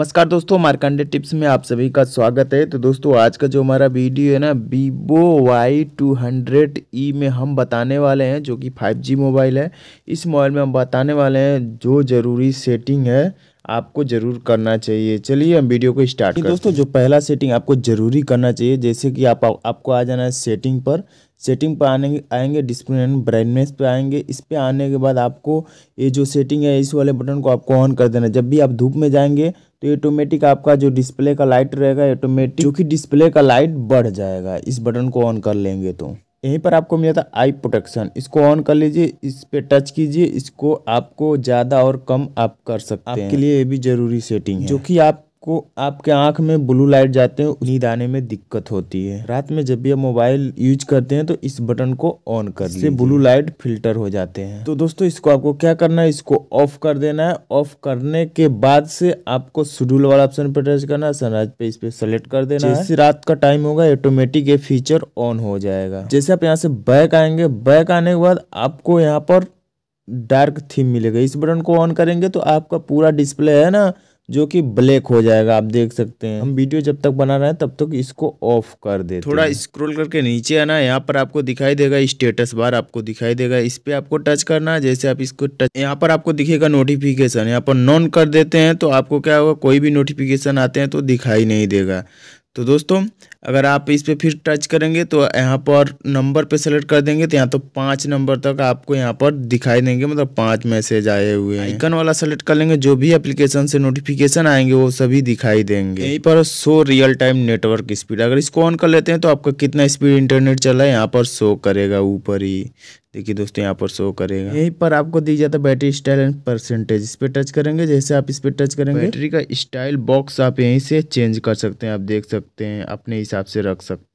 नमस्कार दोस्तों मार्कंडे टिप्स में आप सभी का स्वागत है तो दोस्तों आज का जो हमारा वीडियो है ना Vivo Y two hundred E में हम बताने वाले हैं जो कि 5G मोबाइल है इस मोबाइल में हम बताने वाले हैं जो ज़रूरी सेटिंग है आपको जरूर करना चाहिए चलिए हम वीडियो को स्टार्ट करते दोस्तों जो पहला सेटिंग आपको जरूरी करना चाहिए जैसे कि आप आपको आ जाना है सेटिंग पर सेटिंग पर आने आएंगे डिस्प्ले एंड ब्राइटनेस पे आएंगे इस पर आने के बाद आपको ये जो सेटिंग है इस वाले बटन को आपको ऑन कर देना जब भी आप धूप में जाएंगे तो ऑटोमेटिक आपका जो डिस्प्ले का लाइट रहेगा ऑटोमेटिक जो कि डिस्प्ले का लाइट बढ़ जाएगा इस बटन को ऑन कर लेंगे तो यहीं पर आपको मिला था आई प्रोटेक्शन इसको ऑन कर लीजिए इस पर टच कीजिए इसको आपको ज़्यादा और कम आप कर सकते हैं आपके लिए ये भी जरूरी सेटिंग है जो कि आप को आपके आंख में ब्लू लाइट जाते हैं नींद आने में दिक्कत होती है रात में जब भी आप मोबाइल यूज करते हैं तो इस बटन को ऑन कर इससे ब्लू लाइट फिल्टर हो जाते हैं तो दोस्तों इसको आपको क्या करना है इसको ऑफ कर देना है ऑफ करने के बाद से आपको शेड्यूल वाला ऑप्शन पर टच करना है सनराइज पे इस पे सेलेक्ट कर देना जैसे रात का टाइम होगा ऑटोमेटिक ये फीचर ऑन हो जाएगा जैसे आप यहाँ से बैक आएंगे बैक आने के बाद आपको यहाँ पर डार्क थीम मिलेगा इस बटन को ऑन करेंगे तो आपका पूरा डिस्प्ले है ना जो कि ब्लैक हो जाएगा आप देख सकते हैं हम वीडियो जब तक बना रहे हैं तब तक इसको ऑफ कर दे थोड़ा स्क्रॉल करके नीचे आना है यहाँ पर आपको दिखाई देगा स्टेटस बार आपको दिखाई देगा इस पर आपको टच करना है जैसे आप इसको टच यहाँ पर आपको दिखेगा नोटिफिकेशन यहाँ पर नॉन कर देते हैं तो आपको क्या होगा कोई भी नोटिफिकेशन आते हैं तो दिखाई नहीं देगा तो दोस्तों अगर आप इस पर फिर टच करेंगे तो यहाँ पर नंबर पे सेलेक्ट कर देंगे तो यहाँ तो पाँच नंबर तक आपको यहाँ पर दिखाई देंगे मतलब पाँच मैसेज आए हुए हैं आइकन वाला सेलेक्ट कर लेंगे जो भी एप्लीकेशन से नोटिफिकेशन आएंगे वो सभी दिखाई देंगे यहीं पर show real time network speed अगर इसको ऑन कर लेते हैं तो आपका कितना स्पीड इंटरनेट चला है यहाँ पर शो करेगा ऊपर ही देखिए दोस्तों यहाँ पर शो करेगा यहीं पर आपको दी जाता है बैटरी स्टाइल एंड परसेंटेज इस पर टच करेंगे जैसे आप इस पर टच करेंगे बैटरी का स्टाइल बॉक्स आप यहीं से चेंज कर सकते हैं आप देख सकते हैं अपने हिसाब से रख सकते हैं